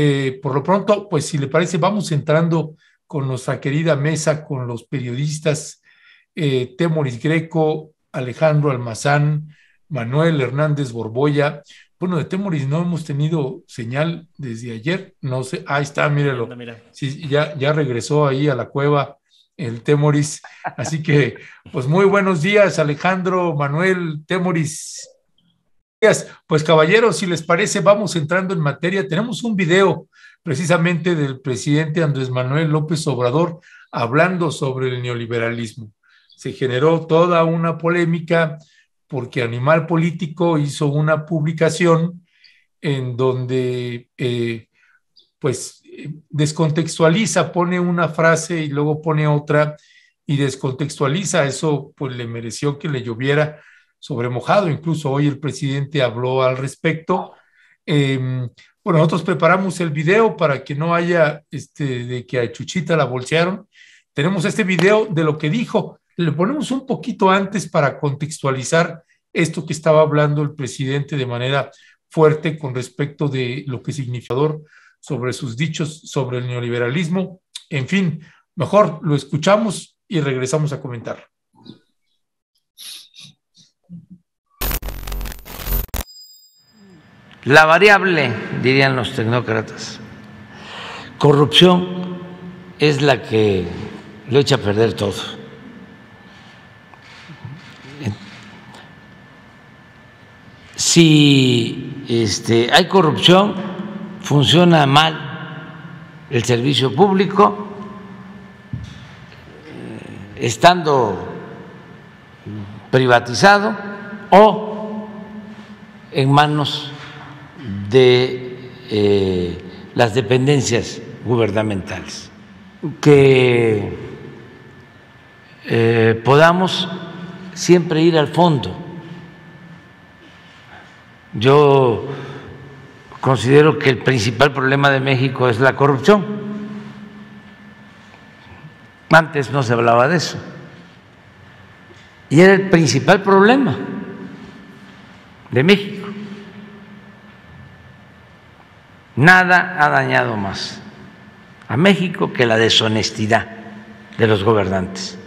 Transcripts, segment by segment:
Eh, por lo pronto, pues si le parece, vamos entrando con nuestra querida mesa, con los periodistas eh, Temoris Greco, Alejandro Almazán, Manuel Hernández Borboya. Bueno, de Temoris no hemos tenido señal desde ayer. No sé, ahí está, mírelo. Sí, ya, ya regresó ahí a la cueva el Temoris. Así que, pues muy buenos días, Alejandro, Manuel, Temoris. Pues caballeros, si les parece, vamos entrando en materia. Tenemos un video precisamente del presidente Andrés Manuel López Obrador hablando sobre el neoliberalismo. Se generó toda una polémica porque Animal Político hizo una publicación en donde eh, pues descontextualiza, pone una frase y luego pone otra y descontextualiza. Eso pues le mereció que le lloviera sobre mojado. Incluso hoy el presidente habló al respecto. Em, bueno, nosotros preparamos el video para que no haya este, de que a Chuchita la bolsearon. Tenemos este video de lo que dijo. Le ponemos un poquito antes para contextualizar esto que estaba hablando el presidente de manera fuerte con respecto de lo que significador sobre sus dichos sobre el neoliberalismo. En fin, mejor lo escuchamos y regresamos a comentar. La variable, dirían los tecnócratas, corrupción es la que lo echa a perder todo. Si este, hay corrupción, funciona mal el servicio público, eh, estando privatizado o en manos de eh, las dependencias gubernamentales, que eh, podamos siempre ir al fondo. Yo considero que el principal problema de México es la corrupción. Antes no se hablaba de eso. Y era el principal problema de México. Nada ha dañado más a México que la deshonestidad de los gobernantes.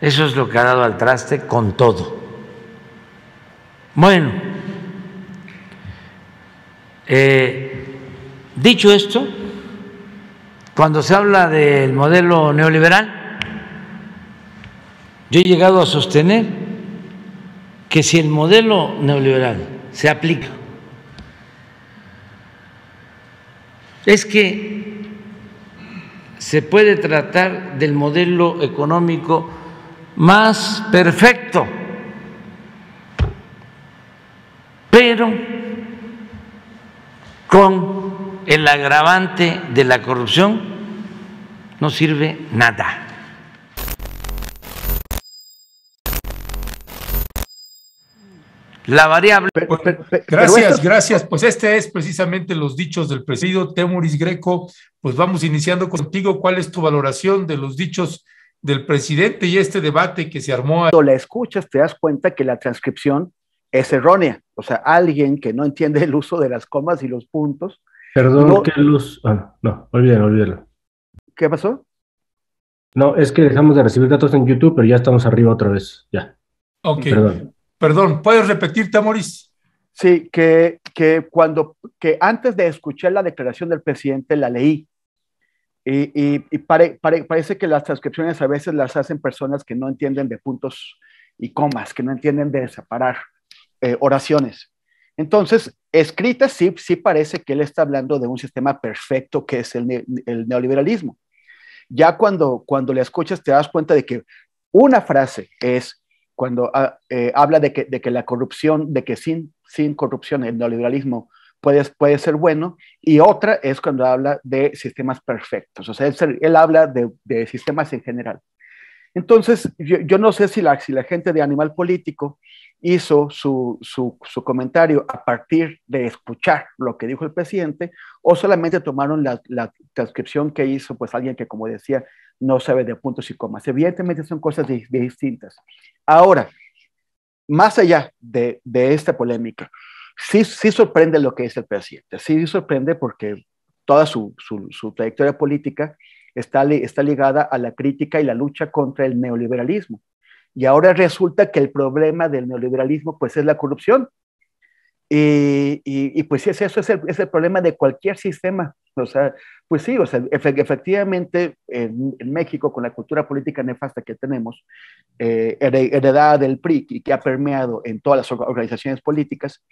Eso es lo que ha dado al traste con todo. Bueno, eh, dicho esto, cuando se habla del modelo neoliberal, yo he llegado a sostener que si el modelo neoliberal se aplica es que se puede tratar del modelo económico más perfecto, pero con el agravante de la corrupción no sirve nada. La variable. gracias, gracias. Pues este es precisamente los dichos del presidio Temuris Greco. Pues vamos iniciando contigo. ¿Cuál es tu valoración de los dichos del presidente y este debate que se armó? Cuando la escuchas, te das cuenta que la transcripción es errónea. O sea, alguien que no entiende el uso de las comas y los puntos. Perdón, ¿qué luz. Ah, no, olvídalo, olvídalo. ¿Qué pasó? No, es que dejamos de recibir datos en YouTube, pero ya estamos arriba otra vez. Ya. Ok. Perdón. Perdón, ¿puedes repetirte, Maurice? Sí, que, que, cuando, que antes de escuchar la declaración del presidente la leí. Y, y, parece que las transcripciones a veces las hacen personas que no entienden de puntos y comas, que no entienden de separar eh, oraciones. Entonces, escrita sí, sí parece que él está hablando de un sistema perfecto que es el, el neoliberalismo. Ya cuando, cuando le escuchas te das cuenta de que una frase es cuando ah, eh, habla de que, de que, la corrupción, de que sin, sin corrupción el neoliberalismo puede, puede ser bueno, y otra es cuando habla de sistemas perfectos, o sea, él, habla de, de, sistemas en general. Entonces, yo, yo, no sé si la, si la gente de Animal Político hizo su, su, su, comentario a partir de escuchar lo que dijo el presidente o solamente tomaron la, la transcripción que hizo pues alguien que, como decía, no sabe de puntos y comas. Evidentemente son cosas distintas. Ahora, más allá de, esta polémica, sí, sí, sorprende lo que dice el presidente, sí sorprende porque toda su, trayectoria política está, está ligada a la crítica y la lucha contra el neoliberalismo. Y ahora resulta que el problema del neoliberalismo pues es la corrupción y, pues sí, eso es el, problema de cualquier sistema. O sea, pues sí, o sea, efectivamente en, México con la cultura política nefasta que tenemos, eh, heredada del PRI y que ha permeado en todas las organizaciones políticas,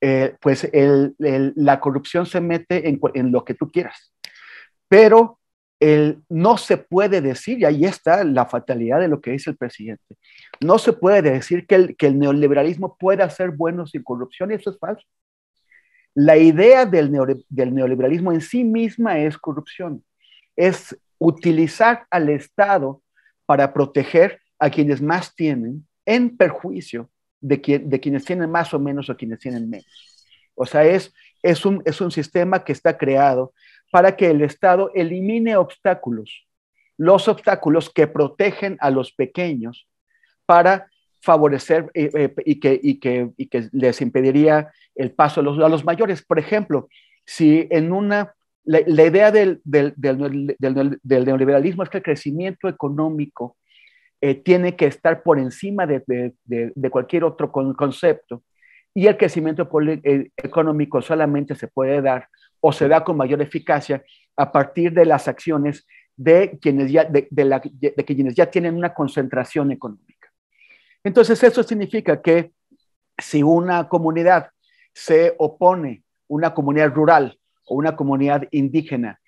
eh, pues la corrupción se mete en, en, lo que tú quieras. Pero no se puede decir, y ahí está la fatalidad de lo que dice el presidente, no se puede decir que el, neoliberalismo pueda ser bueno sin corrupción, y eso es falso. La idea del, neoliberalismo en sí misma es corrupción, es utilizar al Estado para proteger a quienes más tienen en perjuicio de, quienes tienen más o menos o quienes tienen menos. O sea, es un sistema que está creado para que el Estado elimine obstáculos, los obstáculos que protegen a los pequeños para favorecer eh, eh, y, que, y, que, y, que, les impediría el paso a los, mayores. Por ejemplo, si en una, la, idea del, del, del, del, neoliberalismo es que el crecimiento económico eh, tiene que estar por encima de, de, de, cualquier otro concepto y el crecimiento económico solamente se puede dar o se da con mayor eficacia a partir de las acciones de quienes ya, de, de, de quienes ya tienen una concentración económica. Entonces, eso significa que si una comunidad se opone, una comunidad rural o una comunidad indígena,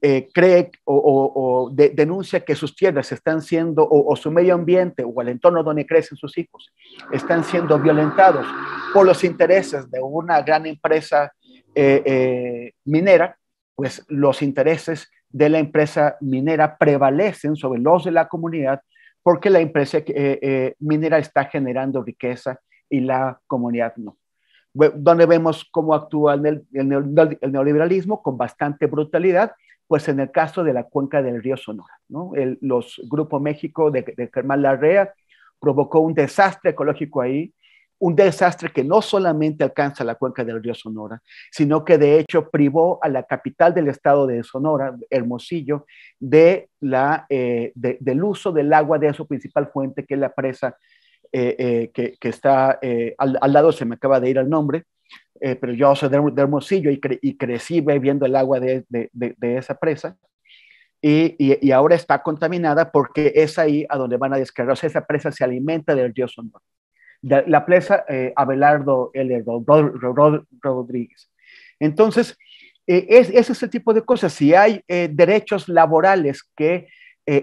eh, cree o, denuncia que sus tierras están siendo, o, su medio ambiente o el entorno donde crecen sus hijos, están siendo violentados por los intereses de una gran empresa eh, eh, minera, pues los intereses de la empresa minera prevalecen sobre los de la comunidad porque la empresa eh, eh, minera está generando riqueza y la comunidad no. Donde vemos cómo actúa el, neoliberalismo con bastante brutalidad, pues en el caso de la cuenca del río Sonora. El, los Grupo México de, de Germán Larrea provocó un desastre ecológico ahí, un desastre que no solamente alcanza la cuenca del río Sonora, sino que de hecho privó a la capital del estado de Sonora, Hermosillo, de la, eh, del uso del agua de su principal fuente, que es la presa eh, eh, que, está al, lado, se me acaba de ir el nombre, pero yo soy de, Hermosillo y, crecí bebiendo el agua de, esa presa. Y, y, ahora está contaminada porque es ahí a donde van a descargarse. Esa presa se alimenta del río Sonora la presa eh, Abelardo Rodríguez. Entonces, eh, es, ese tipo de cosas. Si hay eh, derechos laborales que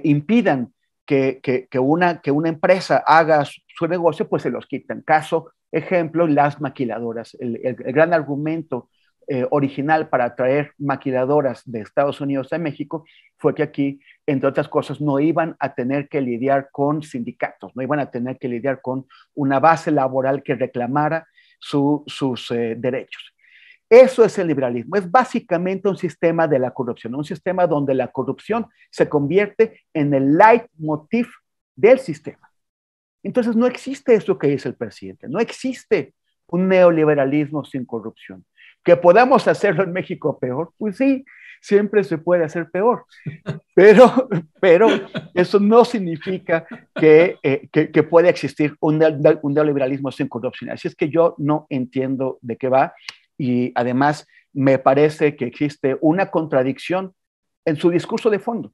impidan que, una, que una empresa haga su, negocio, pues se los quitan. Caso, ejemplo, las maquiladoras. El, el gran argumento original para traer maquiladoras de Estados Unidos a México fue que aquí entre otras cosas, no iban a tener que lidiar con sindicatos, no iban a tener que lidiar con una base laboral que reclamara sus eh, derechos. Eso es el liberalismo, es básicamente un sistema de la corrupción, un sistema donde la corrupción se convierte en el leitmotiv del sistema. Entonces no existe eso que dice el presidente, no existe un neoliberalismo sin corrupción. ¿Que podamos hacerlo en México peor? Pues sí, siempre se puede hacer peor. Pero, pero eso no significa que, eh, pueda existir un, un neoliberalismo sin corrupción. Así es que yo no entiendo de qué va y además me parece que existe una contradicción en su discurso de fondo,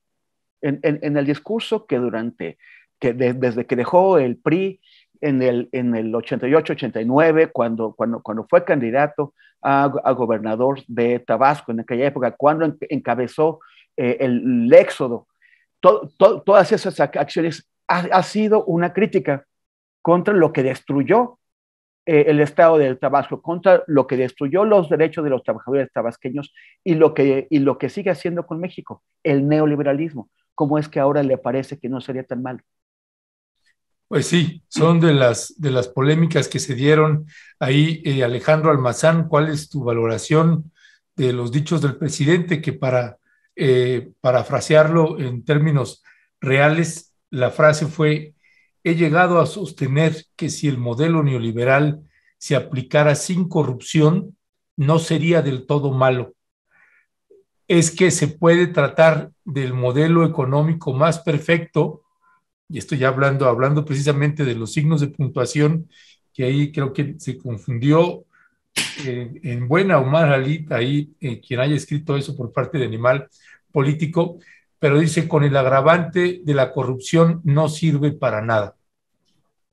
en, el discurso que durante, que desde que dejó el PRI en el, en el 88-89, cuando, cuando, cuando fue candidato a, gobernador de Tabasco en aquella época, cuando encabezó eh, el, éxodo. todas esas acciones ha, sido una crítica contra lo que destruyó eh, el Estado del Tabasco, contra lo que destruyó los derechos de los trabajadores tabasqueños y lo que, y lo que sigue haciendo con México, el neoliberalismo. ¿Cómo es que ahora le parece que no sería tan malo? Pues sí, son de las, de las polémicas que se dieron ahí. Eh, Alejandro Almazán, ¿cuál es tu valoración de los dichos del presidente que para eh, parafrasearlo en términos reales, la frase fue, he llegado a sostener que si el modelo neoliberal se aplicara sin corrupción, no sería del todo malo. Es que se puede tratar del modelo económico más perfecto y estoy hablando, hablando precisamente de los signos de puntuación, que ahí creo que se confundió eh, en buena o mala ahí eh, quien haya escrito eso por parte de animal político, pero dice con el agravante de la corrupción no sirve para nada.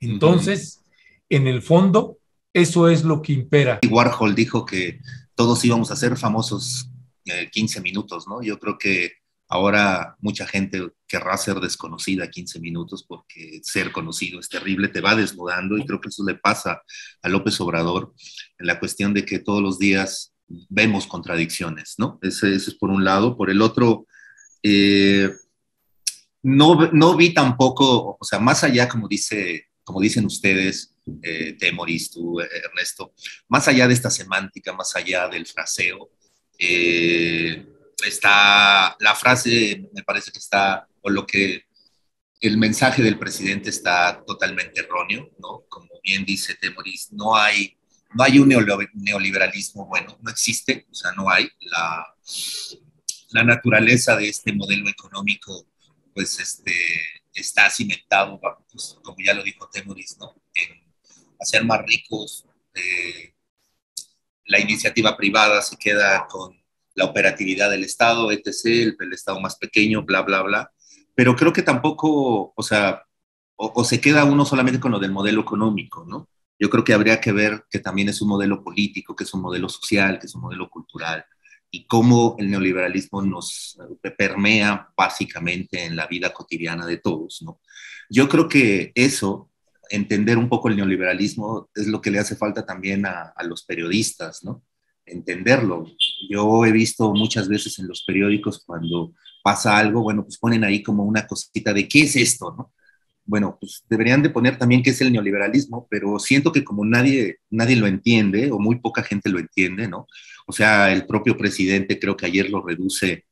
Entonces, en el fondo, eso es lo que impera. Warhol dijo que todos íbamos a ser famosos 15 eh, minutos, ¿no? Yo creo que Ahora mucha gente querrá ser desconocida 15 minutos porque ser conocido es terrible, te va desnudando y creo que eso le pasa a López Obrador en la cuestión de que todos los días vemos contradicciones, ¿no? Ese, es por un lado. Por el otro, eh, no, no vi tampoco, o sea, más allá, como, dice, como dicen ustedes, eh, Temoris, tú, Ernesto, más allá de esta semántica, más allá del fraseo, eh, está la frase, me parece que está, o lo que el mensaje del presidente está totalmente erróneo, ¿no? Como bien dice Temoris, no hay, no hay un neoliberalismo bueno, no existe, o sea, no hay. La, la naturaleza de este modelo económico, pues, este, está cimentado, pues, como ya lo dijo Temoris, ¿no? En hacer más ricos, eh, la iniciativa privada se queda con la operatividad del Estado, etc., el, Estado más pequeño, bla, bla, bla. Pero creo que tampoco, o sea, o, se queda uno solamente con lo del modelo económico, ¿no? Yo creo que habría que ver que también es un modelo político, que es un modelo social, que es un modelo cultural, y cómo el neoliberalismo nos eh, permea básicamente en la vida cotidiana de todos, ¿no? Yo creo que eso, entender un poco el neoliberalismo, es lo que le hace falta también a los periodistas, ¿no? entenderlo. Yo he visto muchas veces en los periódicos cuando pasa algo, bueno, pues ponen ahí como una cosita de qué es esto, ¿no? Bueno, pues deberían de poner también qué es el neoliberalismo, pero siento que como nadie, nadie lo entiende o muy poca gente lo entiende, ¿no? O sea, el propio presidente creo que ayer lo reduce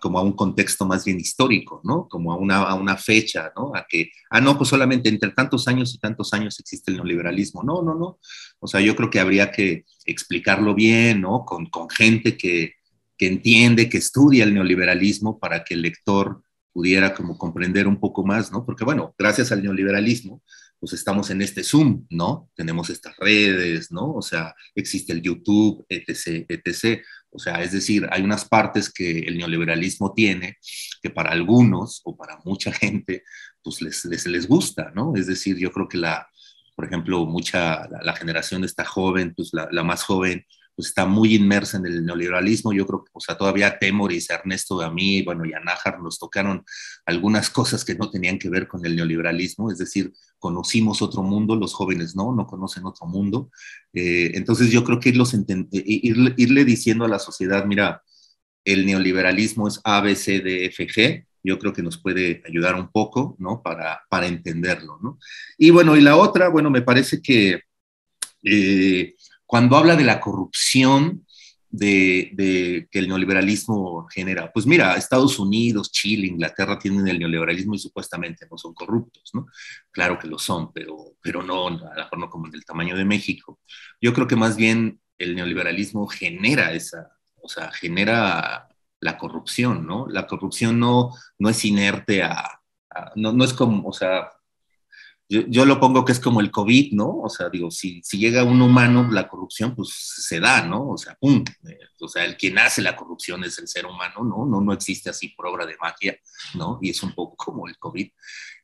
como a un contexto más bien histórico, ¿no? Como a una, a una fecha, ¿no? A que, ah, no, pues solamente entre tantos años y tantos años existe el neoliberalismo. No, no, no. O sea, yo creo que habría que explicarlo bien, ¿no? Con, con gente que, que entiende, que estudia el neoliberalismo para que el lector pudiera como comprender un poco más, ¿no? Porque bueno, gracias al neoliberalismo pues estamos en este Zoom, ¿no? Tenemos estas redes, ¿no? O sea, existe el YouTube, etc., etc. O sea, es decir, hay unas partes que el neoliberalismo tiene que para algunos o para mucha gente, pues les, les, les gusta, ¿no? Es decir, yo creo que la, por ejemplo, mucha, la, generación está joven, pues la, la más joven, pues está muy inmersa en el neoliberalismo. Yo creo que, o sea, todavía y Ernesto de mí, bueno, y a nos tocaron algunas cosas que no tenían que ver con el neoliberalismo, es decir, conocimos otro mundo, los jóvenes no, no conocen otro mundo. Eh, entonces yo creo que irlos eh, irle diciendo a la sociedad, mira, el neoliberalismo es A, yo creo que nos puede ayudar un poco, ¿no? Para, para entenderlo, ¿no? Y bueno, y la otra, bueno, me parece que eh, cuando habla de la corrupción de, que el neoliberalismo genera. Pues mira, Estados Unidos, Chile, Inglaterra tienen el neoliberalismo y supuestamente no son corruptos, ¿no? Claro que lo son, pero, pero no, a la mejor no como del tamaño de México. Yo creo que más bien el neoliberalismo genera esa, o sea, genera la corrupción, ¿no? La corrupción no, no es inerte a, a no, no es como, o sea, yo, lo pongo que es como el COVID, ¿no? O sea, digo, si, llega un humano, la corrupción, pues se da, ¿no? O sea, ¡pum! Eh, o sea, el quien hace la corrupción es el ser humano, ¿no? No, no existe así por obra de magia, ¿no? Y es un poco como el COVID.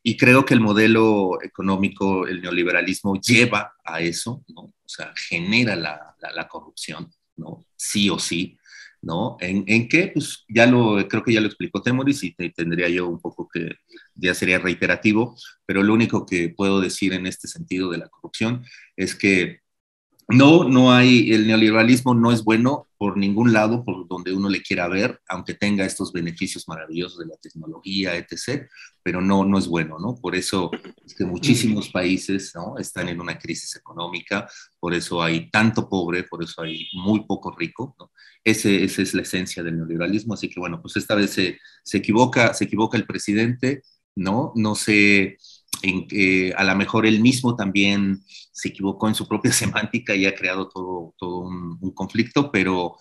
Y creo que el modelo económico, el neoliberalismo, lleva a eso, ¿no? O sea, genera la corrupción, ¿no? Sí o sí. ¿no? ¿En, en qué? Pues ya lo, creo que ya lo explicó Temoris y tendría yo un poco que, ya sería reiterativo, pero lo único que puedo decir en este sentido de la corrupción es que no, no hay, el neoliberalismo no es bueno por ningún lado, por donde uno le quiera ver, aunque tenga estos beneficios maravillosos de la tecnología, etc., pero no, no es bueno, ¿no? Por eso es que muchísimos mm. países ¿no? están en una crisis económica, por eso hay tanto pobre, por eso hay muy poco rico, ¿no? Ese, esa es la esencia del neoliberalismo, así que bueno, pues esta vez se, se equivoca, se equivoca el presidente, ¿no? No se en, que a lo mejor él mismo también se equivocó en su propia semántica y ha creado todo, un, conflicto, pero,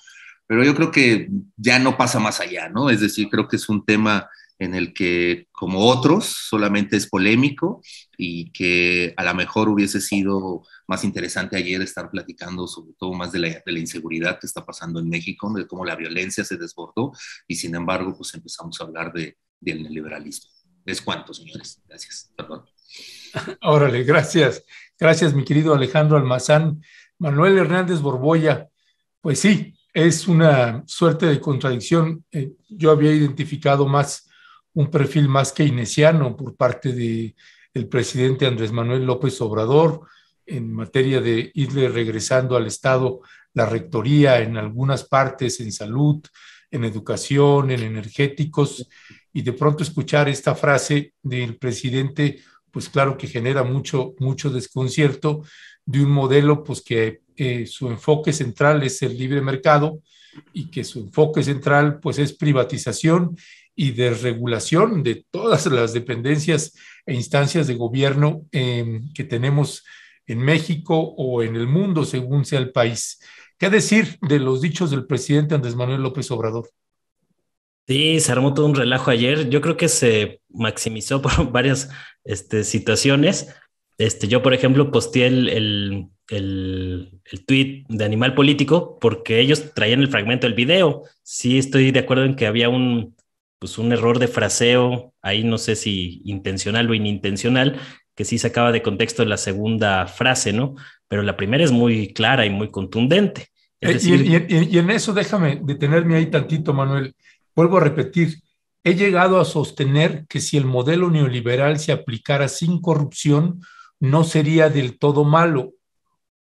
pero yo creo que ya no pasa más allá, ¿no? Es decir, creo que es un tema en el que, como otros, solamente es polémico y que a lo mejor hubiese sido más interesante ayer estar platicando sobre todo más de la, inseguridad que está pasando en México, de cómo la violencia se desbordó y sin embargo, pues empezamos a hablar del neoliberalismo es señores. Gracias, perdón. Órale, gracias. Gracias, mi querido Alejandro Almazán. Manuel Hernández Borboya, pues sí, es una suerte de contradicción. Eh, yo había identificado más un perfil más keynesiano por parte del el presidente Andrés Manuel López Obrador en materia de irle regresando al Estado la rectoría en algunas partes, en salud, en educación, en energéticos, y de pronto escuchar esta frase del presidente, pues claro que genera mucho, mucho desconcierto de un modelo pues que eh, su enfoque central es el libre mercado y que su enfoque central pues es privatización y desregulación de todas las dependencias e instancias de gobierno em, que tenemos en México o en el mundo según sea el país. ¿Qué decir de los dichos del presidente Andrés Manuel López Obrador? Sí, se armó todo un relajo ayer. Yo creo que se maximizó por varias este, situaciones. Este, yo, por ejemplo, posteé el, el, el, tweet de Animal Político porque ellos traían el fragmento del video. Sí, estoy de acuerdo en que había un, pues, un error de fraseo, ahí no sé si intencional o inintencional, que sí sacaba de contexto la segunda frase, ¿no? Pero la primera es muy clara y muy contundente. Eh, decir, y, y, en eso déjame detenerme ahí tantito, Manuel. Vuelvo a repetir, he llegado a sostener que si el modelo neoliberal se aplicara sin corrupción, no sería del todo malo.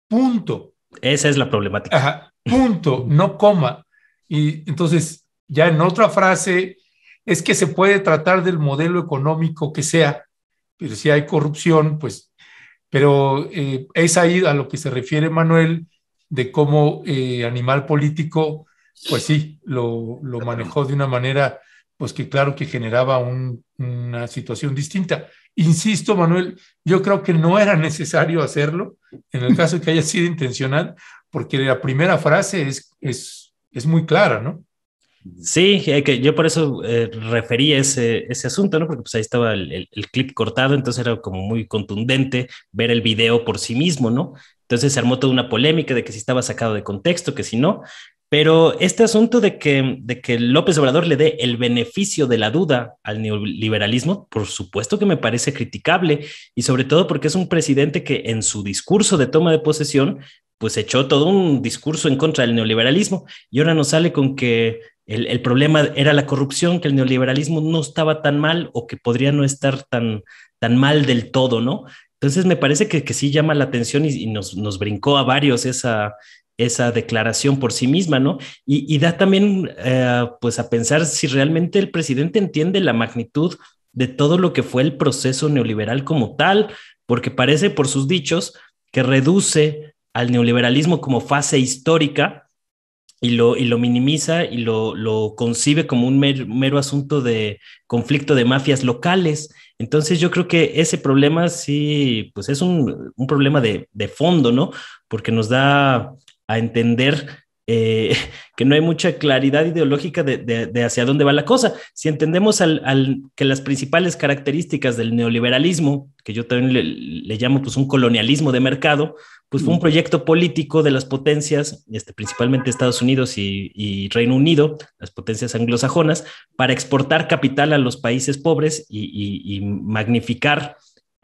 Punto. Esa es la problemática. punto, no coma. Y entonces, ya en otra frase, es que se puede tratar del modelo económico que sea, pero si hay corrupción, pues, pero eh, es ahí a lo que se refiere Manuel de cómo eh, Animal Político pues sí, lo, manejó de una manera, pues que claro que generaba una situación distinta. Insisto, Manuel, yo creo que no era necesario hacerlo en el caso que haya sido intencional, porque la primera frase es, es, muy clara, ¿no? Sí, eh, que yo por eso eh, referí ese, asunto, ¿no? Porque pues ahí estaba el, clip cortado, entonces era como muy contundente ver el video por sí mismo, ¿no? Entonces se armó toda una polémica de que si estaba sacado de contexto, que si no, pero este asunto de que, de que López Obrador le dé el beneficio de la duda al neoliberalismo, por supuesto que me parece criticable y sobre todo porque es un presidente que en su discurso de toma de posesión, pues echó todo un discurso en contra del neoliberalismo y ahora nos sale con que el, problema era la corrupción, que el neoliberalismo no estaba tan mal o que podría no estar tan, tan mal del todo, ¿no? Entonces me parece que, sí llama la atención y, nos, nos, brincó a varios esa, esa declaración por sí misma, ¿no? Y, da también, eh, pues, a pensar si realmente el presidente entiende la magnitud de todo lo que fue el proceso neoliberal como tal, porque parece por sus dichos que reduce al neoliberalismo como fase histórica y lo, minimiza y lo, concibe como un mero, asunto de conflicto de mafias locales. Entonces yo creo que ese problema sí, pues es un, problema de, de, fondo, ¿no? Porque nos da a entender eh, que no hay mucha claridad ideológica de, hacia dónde va la cosa. Si entendemos al, que las principales características del neoliberalismo, que yo también le, llamo pues un colonialismo de mercado, pues fue un proyecto político de las potencias, este, principalmente Estados Unidos y, Reino Unido, las potencias anglosajonas, para exportar capital a los países pobres y magnificar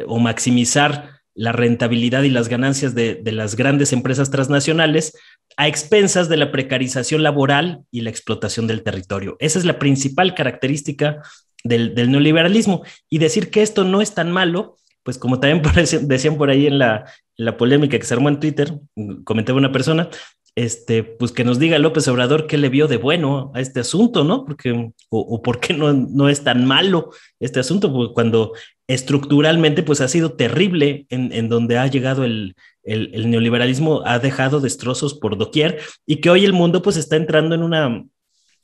o maximizar la rentabilidad y las ganancias de, las grandes empresas transnacionales a expensas de la precarización laboral y la explotación del territorio. Esa es la principal característica del, neoliberalismo. Y decir que esto no es tan malo, pues como también decían por ahí en la, en la, polémica que se armó en Twitter, comentaba una persona, este, pues que nos diga López Obrador qué le vio de bueno a este asunto, ¿no? Porque, o, por qué no, no, es tan malo este asunto, pues, cuando estructuralmente pues ha sido terrible en, donde ha llegado el, el, neoliberalismo, ha dejado destrozos por doquier y que hoy el mundo pues está entrando en una,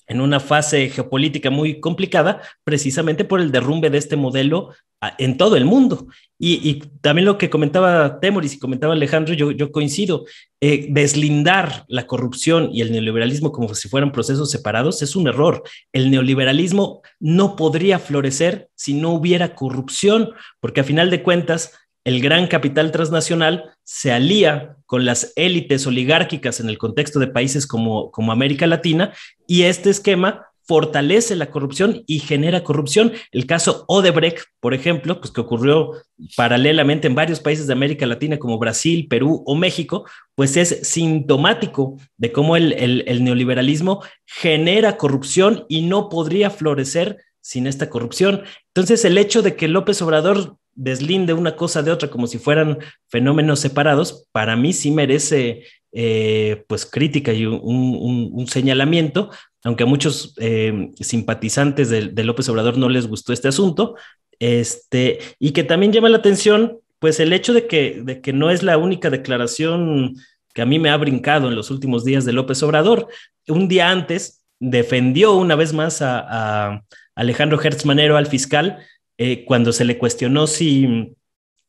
en una fase geopolítica muy complicada, precisamente por el derrumbe de este modelo ah, en todo el mundo. Y, también lo que comentaba Temoris y comentaba Alejandro, yo, coincido, eh, deslindar la corrupción y el neoliberalismo como si fueran procesos separados es un error. El neoliberalismo no podría florecer si no hubiera corrupción, porque a final de cuentas, el gran capital transnacional se alía con las élites oligárquicas en el contexto de países como, como América Latina, y este esquema fortalece la corrupción y genera corrupción. El caso Odebrecht, por ejemplo, pues que ocurrió paralelamente en varios países de América Latina como Brasil, Perú o México, pues es sintomático de cómo el, el neoliberalismo genera corrupción y no podría florecer sin esta corrupción. Entonces, el hecho de que López Obrador deslinde una cosa de otra como si fueran fenómenos separados, para mí sí merece eh, pues crítica y un, señalamiento, aunque a muchos eh, simpatizantes de, López Obrador no les gustó este asunto, este, y que también llama la atención pues el hecho de que, de que no es la única declaración que a mí me ha brincado en los últimos días de López Obrador. Un día antes defendió una vez más a, Alejandro Hertzmanero al fiscal, eh, cuando se le cuestionó si,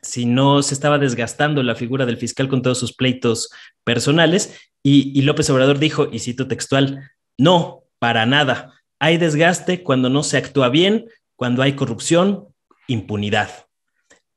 si no se estaba desgastando la figura del fiscal con todos sus pleitos personales, y, López Obrador dijo, y cito textual, no, para nada. Hay desgaste cuando no se actúa bien, cuando hay corrupción, impunidad.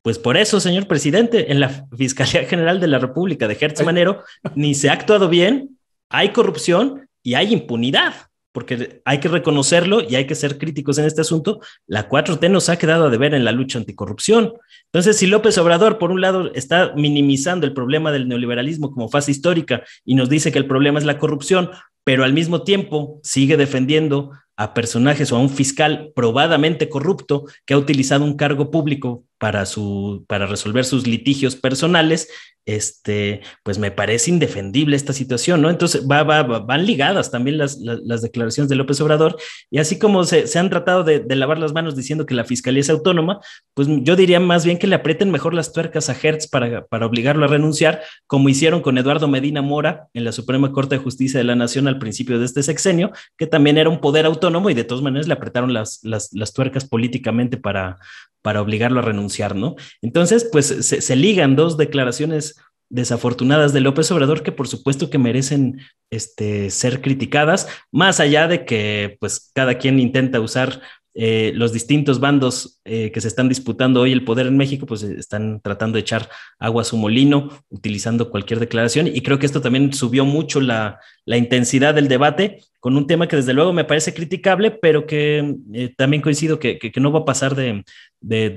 Pues por eso, señor presidente, en la Fiscalía General de la República de Hertz Manero, ni se ha actuado bien, hay corrupción y hay impunidad porque hay que reconocerlo y hay que ser críticos en este asunto, la 4T nos ha quedado a deber en la lucha anticorrupción. Entonces, si López Obrador, por un lado, está minimizando el problema del neoliberalismo como fase histórica y nos dice que el problema es la corrupción, pero al mismo tiempo sigue defendiendo a personajes o a un fiscal probadamente corrupto que ha utilizado un cargo público para, su, para resolver sus litigios personales, este, pues me parece indefendible esta situación, ¿no? Entonces van ligadas también las, declaraciones de López Obrador y así como se, han tratado de, lavar las manos diciendo que la fiscalía es autónoma, pues yo diría más bien que le aprieten mejor las tuercas a Hertz para, para obligarlo a renunciar, como hicieron con Eduardo Medina Mora en la Suprema Corte de Justicia de la Nación al principio de este sexenio, que también era un poder autónomo y de todas maneras le apretaron las, las, tuercas políticamente para, para obligarlo a renunciar, ¿no? Entonces, pues se, se ligan dos declaraciones desafortunadas de López Obrador que por supuesto que merecen este, ser criticadas, más allá de que pues cada quien intenta usar eh, los distintos bandos eh, que se están disputando hoy el poder en México, pues eh, están tratando de echar agua a su molino, utilizando cualquier declaración. Y creo que esto también subió mucho la, intensidad del debate con un tema que desde luego me parece criticable, pero que también coincido que, no va a pasar de,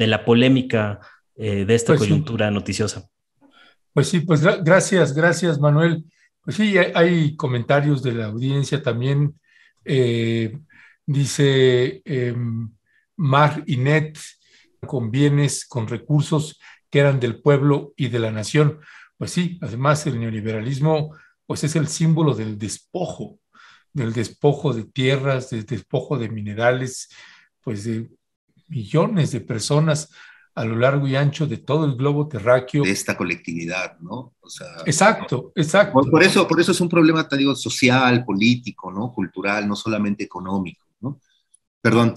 la polémica de esta pues coyuntura noticiosa. Pues sí, pues gracias, gracias Manuel. Pues sí, hay, comentarios de la audiencia también dice em, Mar y Net, con bienes, con recursos que eran del pueblo y de la nación. Pues sí, además el neoliberalismo pues es el símbolo del despojo, del despojo de tierras, del despojo de minerales, pues de millones de personas a lo largo y ancho de todo el globo terráqueo. De esta colectividad, ¿no? exacto, exacto. Por, eso, por eso es un problema, te digo, social, político, ¿no? Cultural, no solamente económico. Perdón.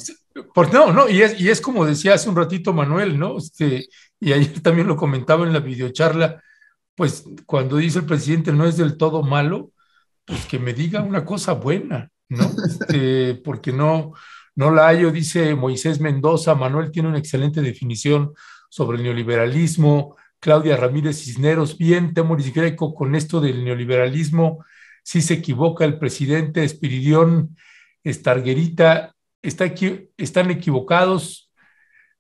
Por, pues no, no, y es, como decía hace un ratito Manuel, ¿no? Este, y ayer también lo comentaba en la videocharla, pues cuando dice el presidente no es del todo malo, pues que me diga una cosa buena, ¿no? Este, porque no, no la hallo, dice Moisés Mendoza, Manuel tiene una excelente definición sobre el neoliberalismo, Claudia Ramírez Cisneros, bien, Temoris Greco, con esto del neoliberalismo, si se equivoca el presidente Espiridión Estarguerita, están equivocados.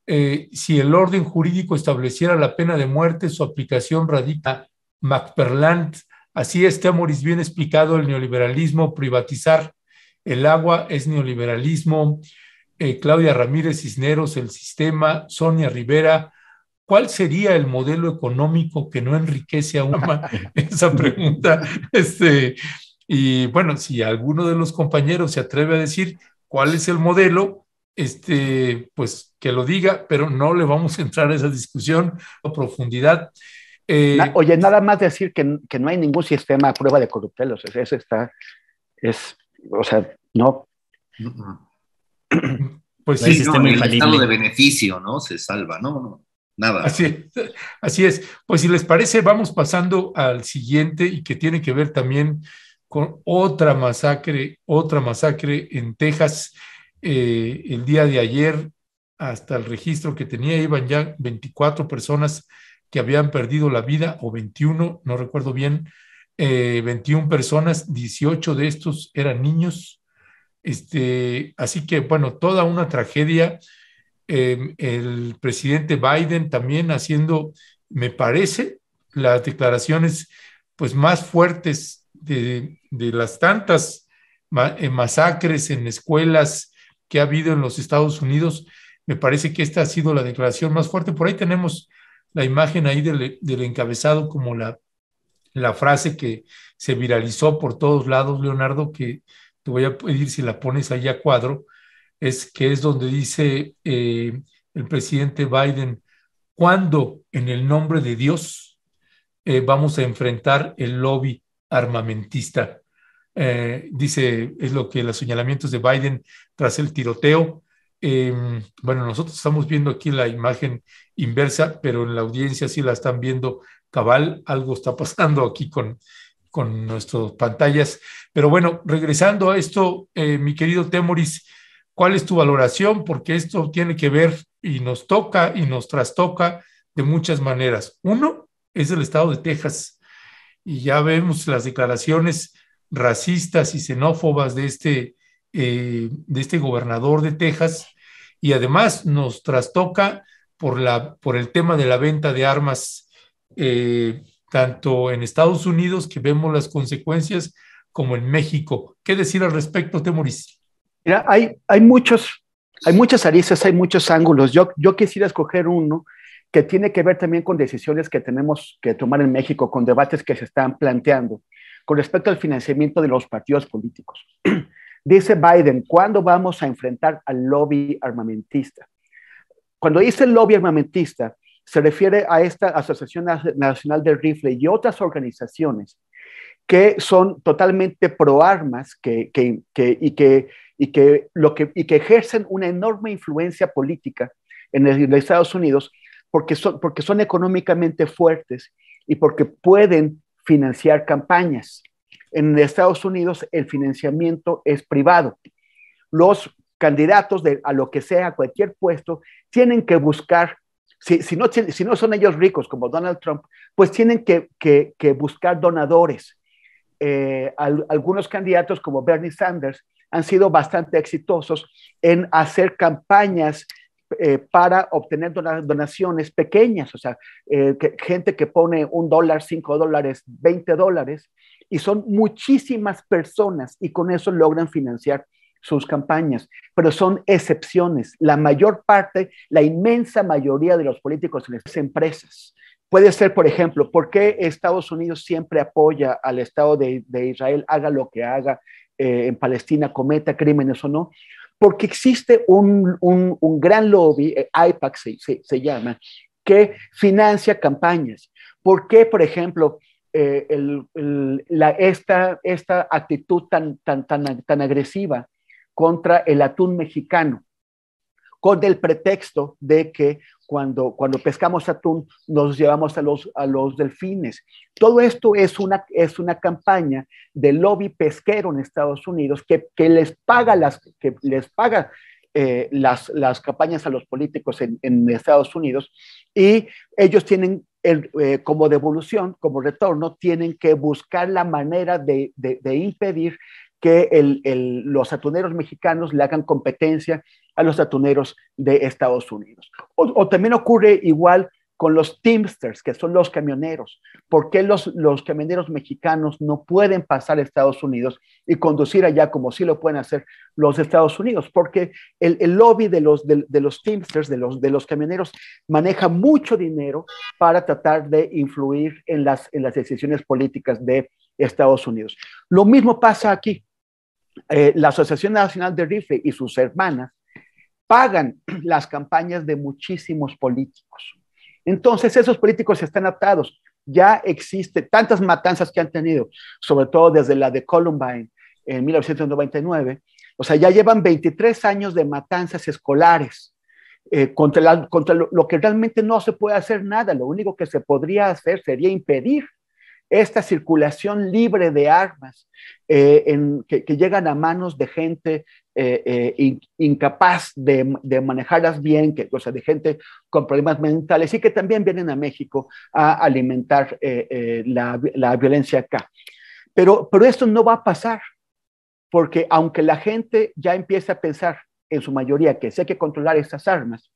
Eh, si el orden jurídico estableciera la pena de muerte, su aplicación radica MacPerland. Así está, Moris, bien explicado el neoliberalismo, privatizar el agua es neoliberalismo. Eh, Claudia Ramírez Cisneros, el sistema, Sonia Rivera, ¿cuál sería el modelo económico que no enriquece a UMA? Esa pregunta. Este, y bueno, si alguno de los compañeros se atreve a decir, cuál es el modelo, este, pues que lo diga, pero no le vamos a entrar a esa discusión a profundidad. Eh, oye, nada más decir que, no hay ningún sistema a prueba de corruptelos, eso está, es, o sea, no. Pues sí, de beneficio, ¿no? Se salva, ¿no? no nada. Así así es. Pues si les parece, vamos pasando al siguiente y que tiene que ver también con otra masacre, otra masacre en Texas eh, el día de ayer, hasta el registro que tenía, iban ya 24 personas que habían perdido la vida, o 21, no recuerdo bien, 21 eh, personas, 18 de estos eran niños. Este, así que, bueno, toda una tragedia. Em, el presidente Biden también haciendo, me parece, las declaraciones pues más fuertes de, las tantas eh, masacres en escuelas que ha habido en los Estados Unidos, me parece que esta ha sido la declaración más fuerte. Por ahí tenemos la imagen ahí del, encabezado como la, la frase que se viralizó por todos lados, Leonardo, que te voy a pedir si la pones ahí a cuadro, es que es donde dice eh, el presidente Biden, ¿cuándo en el nombre de Dios eh, vamos a enfrentar el lobby armamentista. Eh, dice, es lo que los señalamientos de Biden tras el tiroteo. Em, bueno, nosotros estamos viendo aquí la imagen inversa, pero en la audiencia sí la están viendo cabal. Algo está pasando aquí con, con nuestras pantallas. Pero bueno, regresando a esto, eh, mi querido Temoris, ¿cuál es tu valoración? Porque esto tiene que ver y nos toca y nos trastoca de muchas maneras. Uno es el estado de Texas, y ya vemos las declaraciones racistas y xenófobas de este, eh, de este gobernador de Texas, y además nos trastoca por, la, por el tema de la venta de armas, eh, tanto en Estados Unidos, que vemos las consecuencias, como en México. ¿Qué decir al respecto, Temoris? Mira, hay, hay, muchos, hay muchas aristas, hay muchos ángulos. Yo, yo quisiera escoger uno que tiene que ver también con decisiones que tenemos que tomar en México, con debates que se están planteando con respecto al financiamiento de los partidos políticos. Dice Biden, ¿cuándo vamos a enfrentar al lobby armamentista? Cuando dice lobby armamentista, se refiere a esta Asociación Nacional del Rifle y otras organizaciones que son totalmente pro armas que, y, que, y, que, lo y que ejercen una enorme influencia política en los Estados Unidos porque son, porque son económicamente fuertes y porque pueden financiar campañas. En Estados Unidos el financiamiento es privado. Los candidatos de, a lo que sea, a cualquier puesto, tienen que buscar, si, si, no, si no son ellos ricos como Donald Trump, pues tienen que, que, buscar donadores. Eh, algunos candidatos como Bernie Sanders han sido bastante exitosos en hacer campañas eh, para obtener donaciones pequeñas, o sea, eh, gente que pone un dólar, cinco dólares, veinte dólares, y son muchísimas personas y con eso logran financiar sus campañas, pero son excepciones. La mayor parte, la inmensa mayoría de los políticos en las empresas. Puede ser, por ejemplo, ¿por qué Estados Unidos siempre apoya al Estado de, Israel, haga lo que haga eh, en Palestina, cometa crímenes o no? porque existe un, gran lobby, eh, IPAC se, llama, que financia campañas. ¿Por qué, por ejemplo, eh, esta, esta actitud tan, tan, tan, tan agresiva contra el atún mexicano? con el pretexto de que cuando, cuando pescamos atún nos llevamos a los, a los delfines. Todo esto es una, es una campaña de lobby pesquero en Estados Unidos que, que les paga las... Que les paga, eh, las, las, campañas a los políticos en, en Estados Unidos y ellos tienen eh, como devolución, como retorno, tienen que buscar la manera de, de, de impedir que el, el, los atuneros mexicanos le hagan competencia a los atuneros de Estados Unidos. O, también ocurre igual con los Teamsters, que son los camioneros. ¿Por qué los, los camioneros mexicanos no pueden pasar a Estados Unidos y conducir allá como sí lo pueden hacer los Estados Unidos? Porque el, el lobby de los, de, los Teamsters, de los, de los camioneros, maneja mucho dinero para tratar de influir en las, en las decisiones políticas de Estados Unidos. Lo mismo pasa aquí. Eh, la Asociación Nacional de Rifle y sus hermanas pagan las campañas de muchísimos políticos. Entonces, esos políticos están atados. Ya existe tantas matanzas que han tenido, sobre todo desde la de Columbine en 1999. O sea, ya llevan 23 años de matanzas escolares eh, contra, lo, que realmente no se puede hacer nada. Lo único que se podría hacer sería impedir esta circulación libre de armas eh, que, llegan a manos de gente eh, eh, incapaz de, de, manejarlas bien, que, o sea, de gente con problemas mentales y que también vienen a México a alimentar eh, la, violencia acá. Pero, pero esto no va a pasar, porque aunque la gente ya empiece a pensar en su mayoría que se hay que controlar estas armas,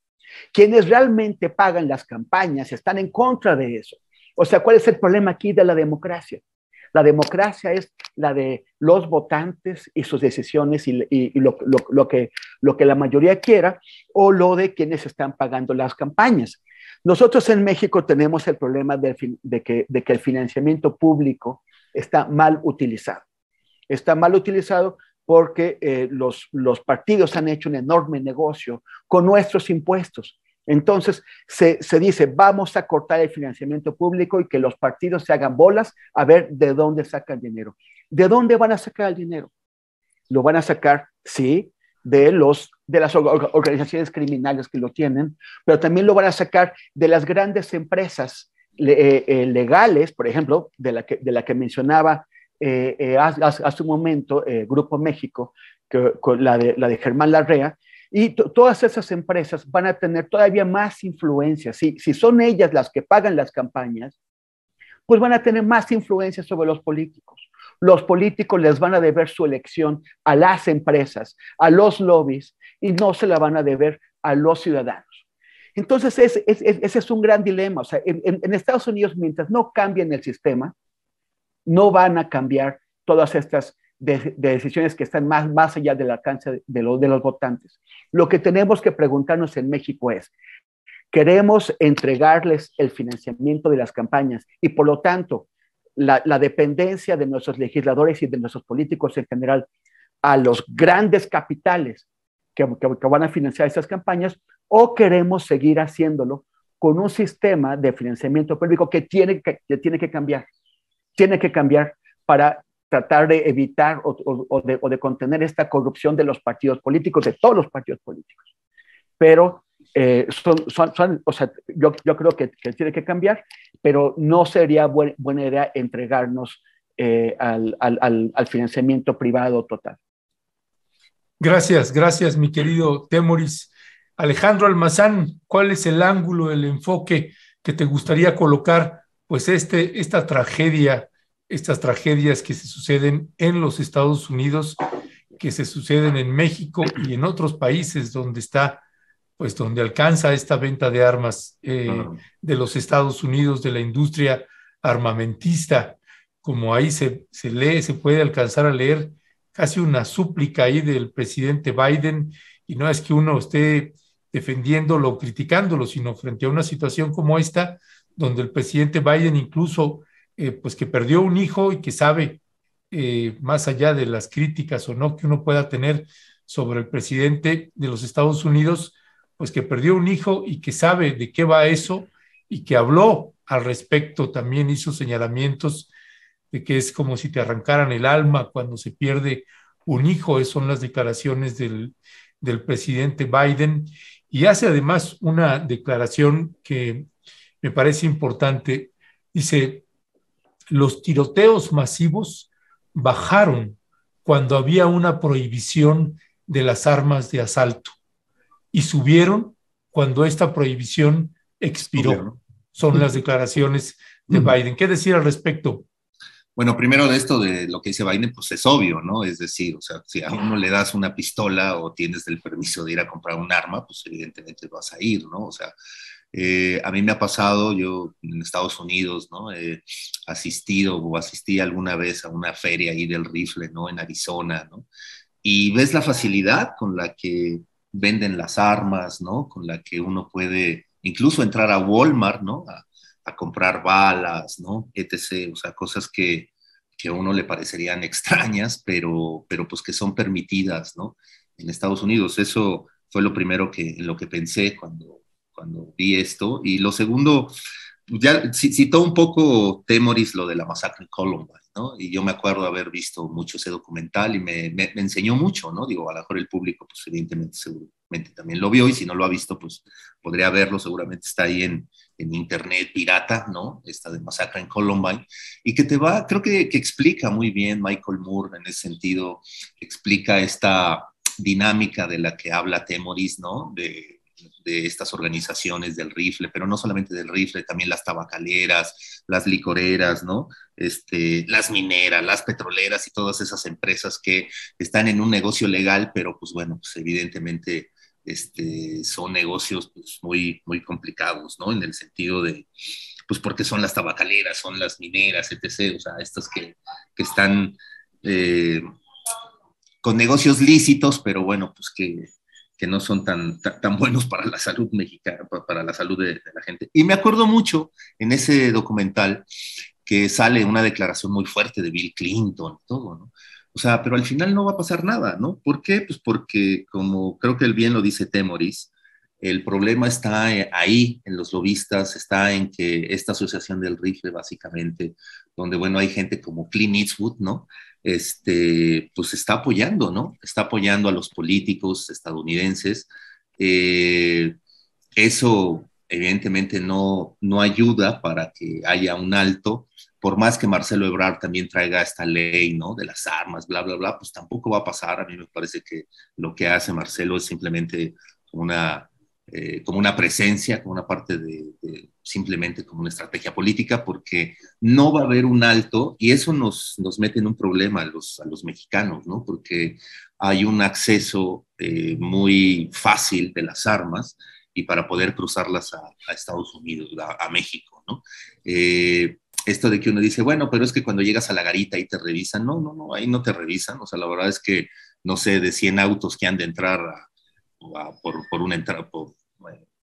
quienes realmente pagan las campañas están en contra de eso. O sea, ¿cuál es el problema aquí de la democracia? La democracia es la de los votantes y sus decisiones y, lo, que, la mayoría quiera o lo de quienes están pagando las campañas. Nosotros en México tenemos el problema de, que, el financiamiento público está mal utilizado. Está mal utilizado porque eh, los, los partidos han hecho un enorme negocio con nuestros impuestos. Entonces, se, dice, vamos a cortar el financiamiento público y que los partidos se hagan bolas a ver de dónde sacan dinero. ¿De dónde van a sacar el dinero? Lo van a sacar, sí, de, los, de las organizaciones criminales que lo tienen, pero también lo van a sacar de las grandes empresas eh, eh, legales, por ejemplo, de la que, mencionaba eh, hace, un momento Grupo México, con la, de, la de Germán Larrea, y todas esas empresas van a tener todavía más influencia. Si, si son ellas las que pagan las campañas, pues van a tener más influencia sobre los políticos. Los políticos les van a deber su elección a las empresas, a los lobbies, y no se la van a deber a los ciudadanos. Entonces, ese es un gran dilema. O sea, en, en, Estados Unidos, mientras no cambien el sistema, no van a cambiar todas estas de, decisiones que están más, más allá del alcance de, de los votantes. Lo que tenemos que preguntarnos en México es, queremos entregarles el financiamiento de las campañas y por lo tanto la, dependencia de nuestros legisladores y de nuestros políticos en general a los grandes capitales que, que, van a financiar esas campañas o queremos seguir haciéndolo con un sistema de financiamiento público que tiene que tiene que cambiar, tiene que cambiar para tratar de evitar o, de, contener esta corrupción de los partidos políticos, de todos los partidos políticos. Pero eh, son, yo, creo que, tiene que cambiar, pero no sería buena idea entregarnos eh, al, financiamiento privado total. Gracias, gracias, mi querido Temoris. Alejandro Almazán, ¿cuál es el ángulo, el enfoque que te gustaría colocar, pues, este, esta tragedia estas tragedias que se suceden en los Estados Unidos, que se suceden en México y en otros países donde está, pues donde alcanza esta venta de armas eh, de los Estados Unidos, de la industria armamentista, como ahí se, se lee, se puede alcanzar a leer casi una súplica ahí del presidente Biden, y no es que uno esté defendiéndolo o criticándolo, sino frente a una situación como esta, donde el presidente Biden incluso eh, pues que perdió un hijo y que sabe, eh, más allá de las críticas o no que uno pueda tener sobre el presidente de los Estados Unidos, pues que perdió un hijo y que sabe de qué va eso y que habló al respecto, también hizo señalamientos de que es como si te arrancaran el alma cuando se pierde un hijo, son las declaraciones del, del presidente Biden, y hace además una declaración que me parece importante, dice, los tiroteos masivos bajaron cuando había una prohibición de las armas de asalto y subieron cuando esta prohibición expiró. Son las declaraciones de Biden. ¿Qué decir al respecto? Bueno, primero de esto, de lo que dice Biden, pues es obvio, ¿no? Es decir, o sea, si a uno le das una pistola o tienes el permiso de ir a comprar un arma, pues evidentemente vas a ir, ¿no? O sea, eh, a mí me ha pasado, yo en Estados Unidos, ¿no? he asistido o asistí alguna vez a una feria ahí del rifle, ¿no? En Arizona, ¿no? Y ves la facilidad con la que venden las armas, ¿no? Con la que uno puede incluso entrar a Walmart, ¿no? A, comprar balas, ¿no? Etc. O sea, cosas que, que a uno le parecerían extrañas, pero, pero pues que son permitidas, ¿no? En Estados Unidos. Eso fue lo primero que, en lo que pensé cuando cuando vi esto. Y lo segundo, ya citó un poco Temoris lo de la masacre en Columbine, ¿no? Y yo me acuerdo haber visto mucho ese documental y me, enseñó mucho, ¿no? Digo, a lo mejor el público, pues evidentemente, seguramente también lo vio y si no lo ha visto, pues podría verlo, seguramente está ahí en, en internet pirata, ¿no? Esta de masacre en Columbine, y que te va, creo que, que explica muy bien Michael Moore en ese sentido, explica esta dinámica de la que habla Temoris, ¿no? De estas organizaciones del rifle, pero no solamente del rifle, también las tabacaleras, las licoreras, ¿no? Este, las mineras, las petroleras y todas esas empresas que están en un negocio legal, pero pues bueno, pues evidentemente este, son negocios pues, muy, muy complicados, ¿no? En el sentido de, pues porque son las tabacaleras, son las mineras, etc. O sea, estas que, que están eh, con negocios lícitos, pero bueno, pues que, que no son tan, tan, buenos para la salud mexicana, para la salud de, la gente. Y me acuerdo mucho en ese documental que sale una declaración muy fuerte de Bill Clinton todo, ¿no? O sea, pero al final no va a pasar nada, ¿no? ¿Por qué? Pues porque, como creo que el bien lo dice Temoris, el problema está eh, ahí, en los lobistas, está en que esta asociación del rifle, básicamente, donde, bueno, hay gente como Clint Eastwood, ¿no? este, pues está apoyando, ¿no? Está apoyando a los políticos estadounidenses. Eh, eso evidentemente no, no ayuda para que haya un alto, por más que Marcelo Ebrard también traiga esta ley, ¿no? De las armas, bla, bla, bla, pues tampoco va a pasar. A mí me parece que lo que hace Marcelo es simplemente una eh, como una presencia, como una parte de, simplemente como una estrategia política, porque no va a haber un alto y eso nos, mete en un problema a los, a los mexicanos, ¿no? Porque hay un acceso eh, muy fácil de las armas y para poder cruzarlas a, Estados Unidos, a, México, ¿no? Eh, esto de que uno dice, bueno, pero es que cuando llegas a la garita y te revisan, no, no, no, ahí no te revisan, o sea, la verdad es que, no sé, de 100 autos que han de entrar por, por, una entrada, por,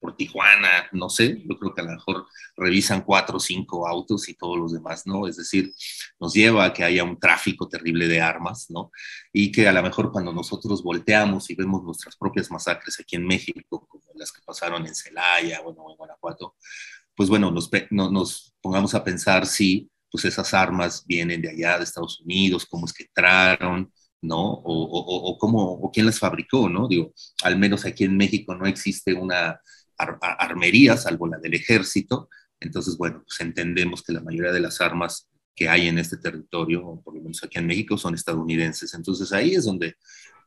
por Tijuana, no sé, yo creo que a lo mejor revisan cuatro o cinco autos y todos los demás no, es decir, nos lleva a que haya un tráfico terrible de armas, ¿no? Y que a lo mejor cuando nosotros volteamos y vemos nuestras propias masacres aquí en México, como las que pasaron en Celaya, bueno, en Guanajuato, pues bueno, nos, nos pongamos a pensar si pues esas armas vienen de allá, de Estados Unidos, cómo es que entraron, ¿no? O, o, o, o cómo, o quién las fabricó, ¿no? Digo, al menos aquí en México no existe una Armerías, armería, salvo la del ejército. Entonces, bueno, pues entendemos que la mayoría de las armas que hay en este territorio, por lo menos aquí en México, son estadounidenses. Entonces ahí es donde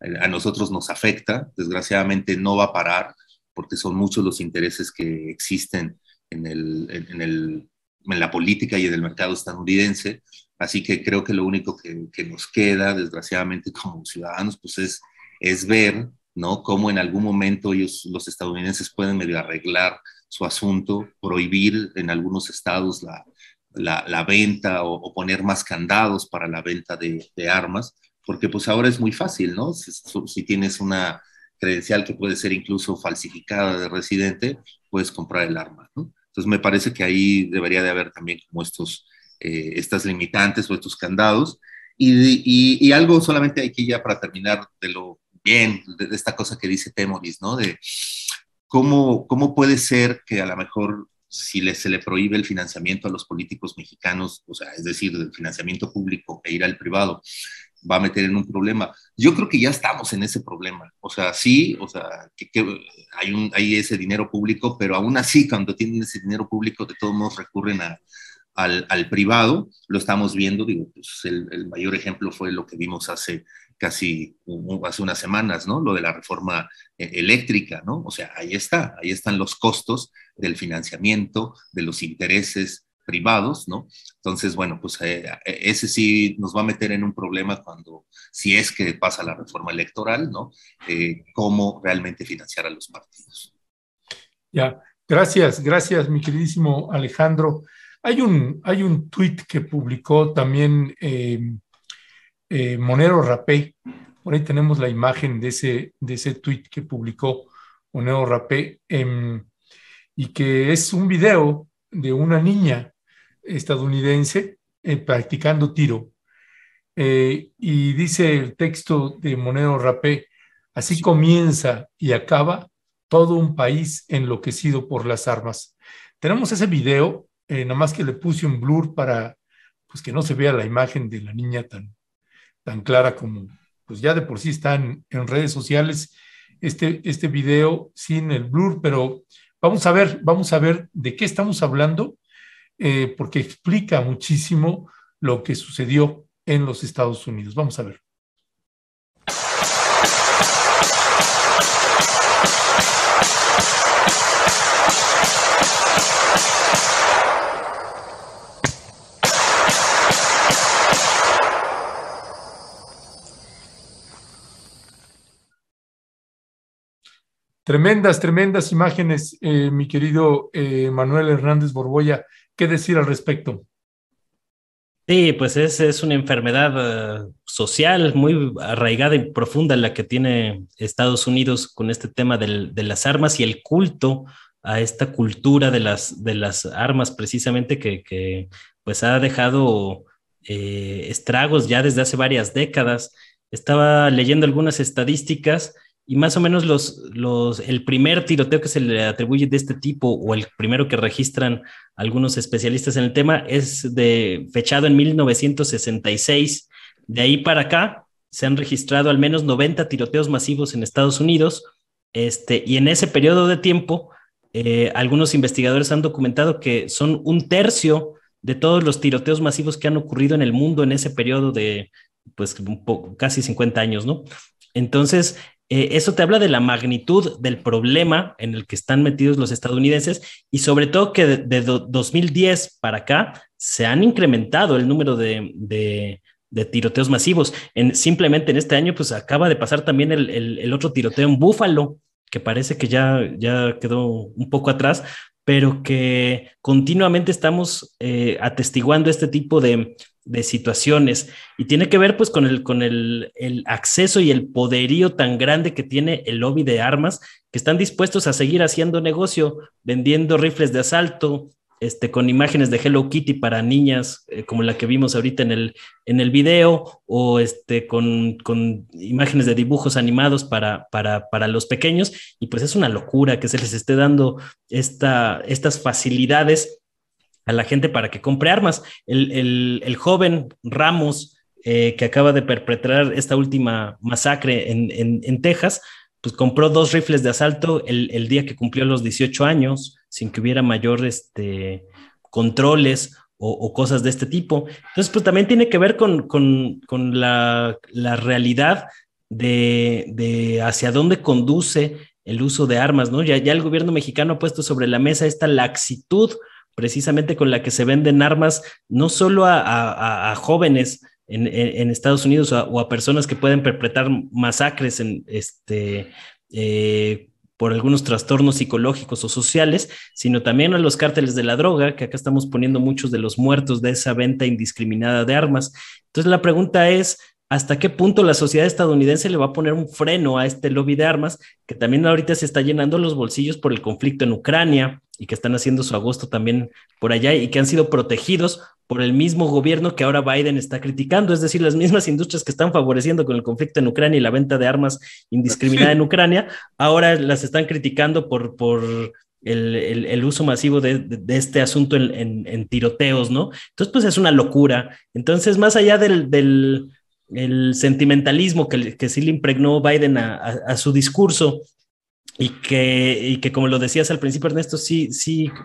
eh, a nosotros nos afecta. Desgraciadamente no va a parar porque son muchos los intereses que existen en, el, en, la política y en el mercado estadounidense. Así que creo que lo único que, nos queda, desgraciadamente, como ciudadanos, pues es ver ¿no? Cómo en algún momento ellos, los estadounidenses, pueden medio arreglar su asunto, prohibir en algunos estados la, venta o, poner más candados para la venta de, armas, porque pues ahora es muy fácil, ¿no? Si, tienes una credencial que puede ser incluso falsificada de residente, puedes comprar el arma, ¿no? Entonces me parece que ahí debería de haber también como estos, eh, estas limitantes o estos candados. Y, algo solamente hay que ya para terminar de lo bien, de, esta cosa que dice Temoris, ¿no? De cómo, cómo puede ser que a lo mejor si le, se le prohíbe el financiamiento a los políticos mexicanos, o sea, es decir, del financiamiento público e ir al privado, va a meter en un problema. Yo creo que ya estamos en ese problema. O sea, sí, o sea, hay, un, hay ese dinero público, pero aún así, cuando tienen ese dinero público, de todos modos recurren a, al, privado, lo estamos viendo, digo, pues el, mayor ejemplo fue lo que vimos hace casi hace unas semanas, ¿no? Lo de la reforma eh, eléctrica, ¿no? O sea, ahí está, ahí están los costos del financiamiento, de los intereses privados, ¿no? Entonces, bueno, pues eh, eh, ese sí nos va a meter en un problema cuando, si es que pasa la reforma electoral, ¿no? cómo realmente financiar a los partidos. Ya, gracias, gracias, mi queridísimo Alejandro. Hay un, hay un tuit que publicó también eh, eh, Monero Rapé. Por ahí tenemos la imagen de ese, de ese tuit que publicó Monero Rapé. Em, y que es un video de una niña estadounidense eh, practicando tiro. y dice el texto de Monero Rapé, así comienza y acaba todo un país enloquecido por las armas. Tenemos ese video eh, Nada más que le puse un blur para pues, que no se vea la imagen de la niña tan, tan clara como pues ya de por sí está en, redes sociales este, este video sin el blur, pero vamos a ver, vamos a ver de qué estamos hablando, eh, porque explica muchísimo lo que sucedió en los Estados Unidos. Vamos a ver. Tremendas, tremendas imágenes, eh, mi querido eh, Manuel Hernández Borboya. ¿Qué decir al respecto? Sí, pues es, es una enfermedad eh, social muy arraigada y profunda la que tiene Estados Unidos con este tema de las armas y el culto a esta cultura de las, de las armas precisamente que, pues ha dejado estragos ya desde hace varias décadas. Estaba leyendo algunas estadísticas y más o menos los, el primer tiroteo que se le atribuye de este tipo o el primero que registran algunos especialistas en el tema es de fechado en 1966. De ahí para acá se han registrado al menos 90 tiroteos masivos en Estados Unidos este, y en ese periodo de tiempo eh, algunos investigadores han documentado que son un tercio de todos los tiroteos masivos que han ocurrido en el mundo en ese periodo de pues un poco, casi 50 años, ¿no? Entonces, eh, eso te habla de la magnitud del problema en el que están metidos los estadounidenses y sobre todo que de, 2010 para acá se han incrementado el número de, tiroteos masivos. En, simplemente en este año, pues acaba de pasar también el, otro tiroteo en Búfalo, que parece que ya, ya quedó un poco atrás, pero que continuamente estamos eh, atestiguando este tipo de, de situaciones y tiene que ver pues con el, con el, el, acceso y el poderío tan grande que tiene el lobby de armas que están dispuestos a seguir haciendo negocio, vendiendo rifles de asalto, este, con imágenes de Hello Kitty para niñas, eh, como la que vimos ahorita en el, en el video, o este, con, con imágenes de dibujos animados para, para, para, los pequeños. Y pues es una locura que se les esté dando esta, estas facilidades a la gente para que compre armas. El, joven Ramos, eh, que acaba de perpetrar esta última masacre en, Texas, pues compró dos rifles de asalto el, día que cumplió los 18 años, sin que hubiera mayores este, controles o, cosas de este tipo. Entonces, pues también tiene que ver con, la, realidad de, hacia dónde conduce el uso de armas, ¿no? Ya, ya, el gobierno mexicano ha puesto sobre la mesa esta laxitud precisamente con la que se venden armas no solo a, jóvenes en, Estados Unidos o a, personas que pueden perpetrar masacres este, eh, por algunos trastornos psicológicos o sociales, sino también a los cárteles de la droga, que acá estamos poniendo muchos de los muertos de esa venta indiscriminada de armas. Entonces la pregunta es, hasta qué punto la sociedad estadounidense le va a poner un freno a este lobby de armas que también ahorita se está llenando los bolsillos por el conflicto en Ucrania, y que están haciendo su agosto también por allá y que han sido protegidos por el mismo gobierno que ahora Biden está criticando, es decir, las mismas industrias que están favoreciendo con el conflicto en Ucrania y la venta de armas indiscriminada en Ucrania, ahora las están criticando por, por el, uso masivo de, este asunto en, tiroteos, ¿no? Entonces, pues es una locura. Entonces, más allá del, sentimentalismo que, que sí le impregnó Biden a su discurso y que, como lo decías al principio, Ernesto, sí,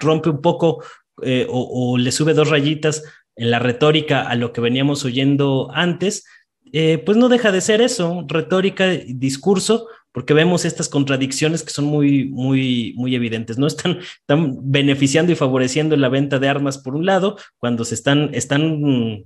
rompe un poco eh, o, le sube dos rayitas en la retórica a lo que veníamos oyendo antes, eh, pues no deja de ser eso, retórica, y discurso, porque vemos estas contradicciones que son muy, muy, muy evidentes, ¿no? Están, beneficiando y favoreciendo la venta de armas por un lado, cuando se están,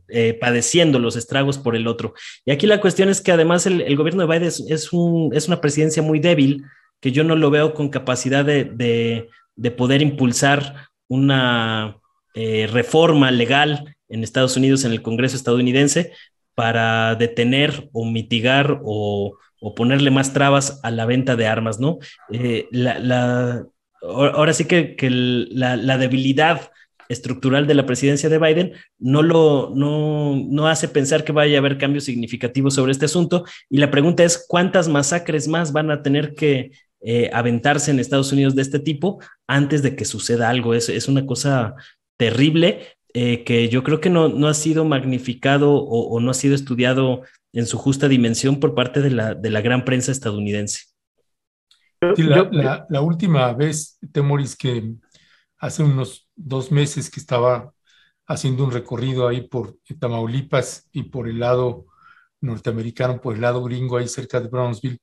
eh, padeciendo los estragos por el otro. Y aquí la cuestión es que además el, gobierno de Biden es, un, es una presidencia muy débil, que yo no lo veo con capacidad de, poder impulsar una eh, reforma legal en Estados Unidos, en el Congreso estadounidense, para detener o mitigar o, ponerle más trabas a la venta de armas, ¿no? Eh, la, ahora sí que, la, debilidad estructural de la presidencia de Biden no lo no hace pensar que vaya a haber cambios significativos sobre este asunto. Y la pregunta es, ¿cuántas masacres más van a tener que, eh, aventarse en Estados Unidos de este tipo antes de que suceda algo. Es, es una cosa terrible eh, que yo creo que no, no ha sido magnificado o, no ha sido estudiado en su justa dimensión por parte de la, de la gran prensa estadounidense. la, última vez, Temoris, que hace unos dos meses que estaba haciendo un recorrido ahí por Tamaulipas y por el lado norteamericano, por el lado gringo, ahí cerca de Brownsville,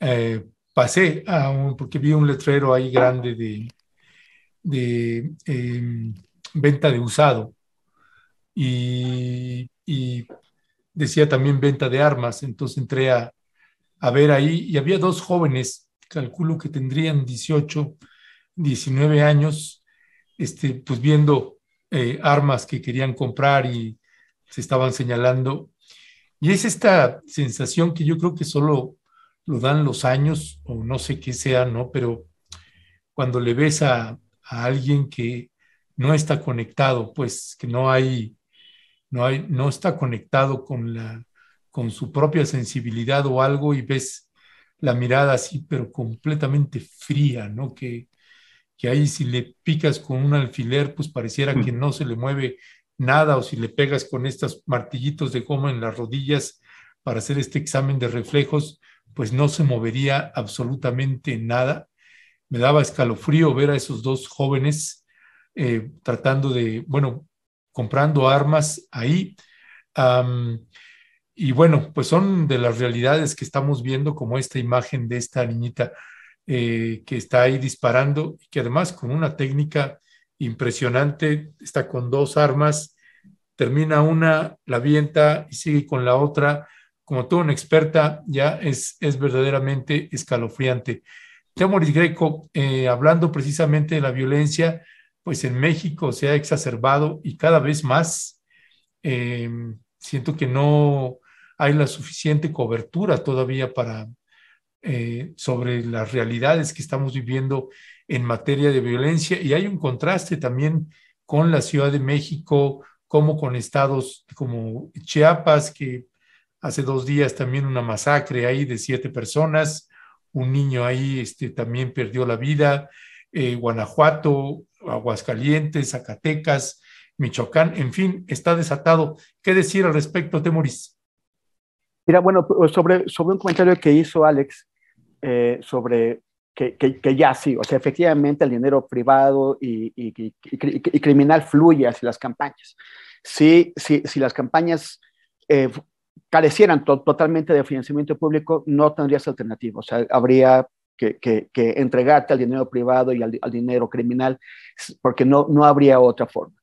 eh, pasé a porque vi un letrero ahí grande de, em, venta de usado y, decía también venta de armas. Entonces entré a, ver ahí y había dos jóvenes, calculo que tendrían 18, 19 años, este, pues viendo eh, armas que querían comprar y se estaban señalando. Y es esta sensación que yo creo que solo lo dan los años o no sé qué sea, ¿no? Pero cuando le ves a, alguien que no está conectado, pues que no hay, no hay, no está conectado con la, con su propia sensibilidad o algo y ves la mirada así, pero completamente fría, ¿no? Que, que ahí si le picas con un alfiler, pues pareciera que no se le mueve nada, o si le pegas con estos martillitos de goma en las rodillas para hacer este examen de reflejos, pues no se movería absolutamente nada. Me daba escalofrío ver a esos dos jóvenes eh, tratando de, bueno, comprando armas ahí. y bueno, pues son de las realidades que estamos viendo, como esta imagen de esta niñita eh, que está ahí disparando y que además con una técnica impresionante, está con dos armas, termina una, la avienta y sigue con la otra como toda una experta, ya es, es verdaderamente escalofriante. Temoris Greco, eh, hablando precisamente de la violencia, pues en México se ha exacerbado y cada vez más. Em, siento que no hay la suficiente cobertura todavía para eh, sobre las realidades que estamos viviendo en materia de violencia y hay un contraste también con la Ciudad de México, como con estados como Chiapas, que Hace dos días también una masacre ahí de siete personas, un niño ahí este, también perdió la vida, eh, Guanajuato, Aguascalientes, Zacatecas, Michoacán, en fin, está desatado. ¿Qué decir al respecto, Temoris? Mira, bueno, sobre, sobre un comentario que hizo Alex eh, sobre que, ya sí, o sea, efectivamente el dinero privado y, criminal fluye hacia las campañas. Sí, sí, si las campañas eh, carecieran totalmente de financiamiento público, no tendrías alternativa. O sea, habría que, que, entregarte al dinero privado y al, al, dinero criminal, porque no, no habría otra forma.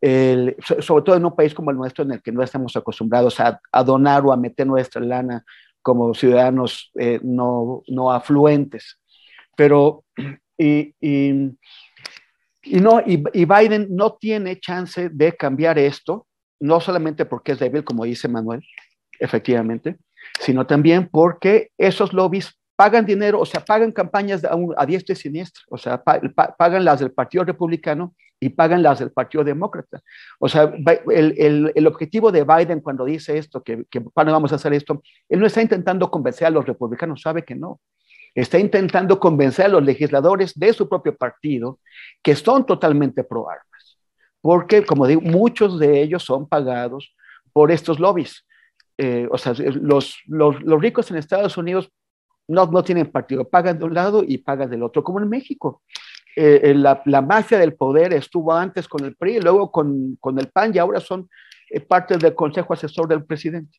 sobre todo en un país como el nuestro, en el que no estamos acostumbrados a, a donar o a meter nuestra lana como ciudadanos eh, no, no, afluentes. Pero, y, y, no, y Biden no tiene chance de cambiar esto, no solamente porque es débil, como dice Manuel, efectivamente, sino también porque esos lobbies pagan dinero, o sea, pagan campañas a, un, y siniestra, o sea, pagan las del Partido Republicano y pagan las del Partido Demócrata. O sea, el, el, el objetivo de Biden cuando dice esto, que, que vamos a hacer esto, él no está intentando convencer a los republicanos, sabe que no. Está intentando convencer a los legisladores de su propio partido que son totalmente pro armas, porque, como digo, muchos de ellos son pagados por estos lobbies. Eh, o sea, los, los, ricos en Estados Unidos no, no tienen partido, pagan de un lado y pagan del otro, como en México. Eh, eh, la, mafia del poder estuvo antes con el PRI, luego con, con el PAN y ahora son parte del Consejo Asesor del Presidente.